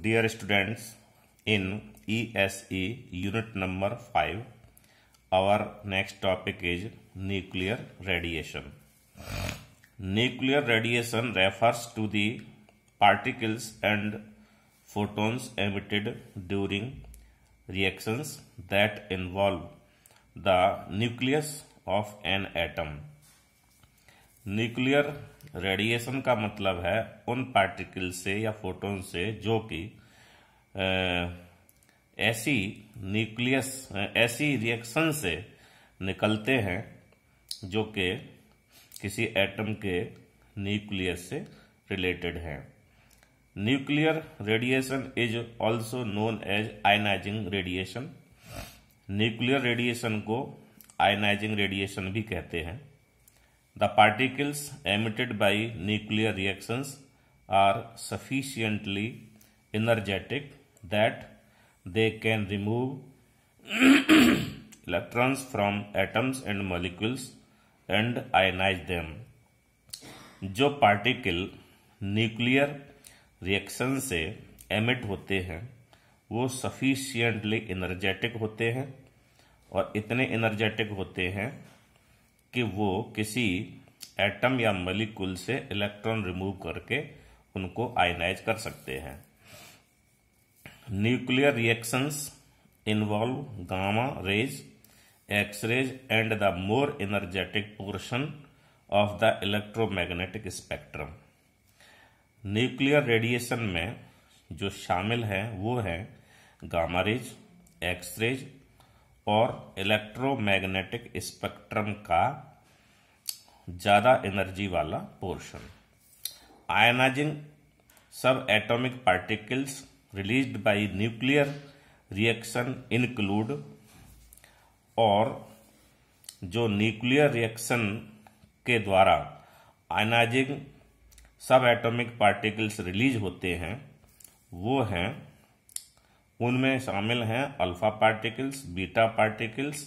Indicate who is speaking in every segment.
Speaker 1: Dear students, in ESE unit number 5, our next topic is nuclear radiation. Nuclear radiation refers to the particles and photons emitted during reactions that involve the nucleus of an atom. Nuclear radiation का मतलब है उन particle से या photon से जो कि ऐसी न्यूक्लियस ऐसी रिएक्शन से निकलते हैं जो कि किसी एटम के न्यूक्लियस से रिलेटेड हैं nuclear radiation is also known as ionising radiation nuclear radiation को आयनाइजिंग रेडिएशन भी कहते हैं The particles emitted by nuclear reactions are sufficiently energetic that they can remove electrons from atoms and molecules and ionize them. jo particle nuclear reaction se emit hote hain वो sufficiently energetic होते हैं और इतने energetic होते हैं कि वो किसी एटम या मलिकुल से इलेक्ट्रॉन रिमूव करके उनको आयनाइज कर सकते हैं nuclear reactions involve gamma rays X rays and the more energetic portion of the electromagnetic spectrum nuclear radiation में जो शामिल है वो है गामा रेज एक्सरेज और इलेक्ट्रोमैग्नेटिक स्पेक्ट्रम का ज़्यादा एनर्जी वाला पोर्शन आयनाइजिंग सब atomic particles released by nuclear reaction include और जो न्यूक्लियर रिएक्शन के द्वारा आयनाइजिंग सब एटॉमिक पार्टिकल्स रिलीज होते हैं वो हैं उनमें शामिल हैं alpha particles beta particles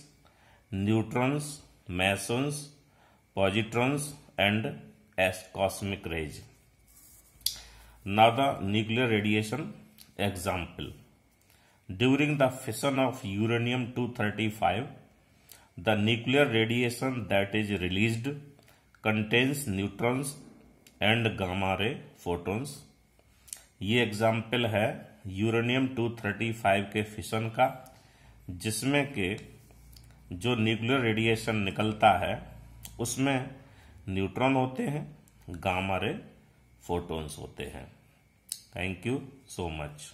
Speaker 1: neutrons mesons positrons and as cosmic rays now the nuclear radiation example during the fission of uranium 235, the nuclear radiation that is release contains neutrons and gamma ray photons ये example है uranium 235 के fission का जिसमें के जो nuclear radiation निकलता है उसमें न्यूट्रॉन होते हैं गामा रे फोटोन्स होते हैं थैंक यू सो मच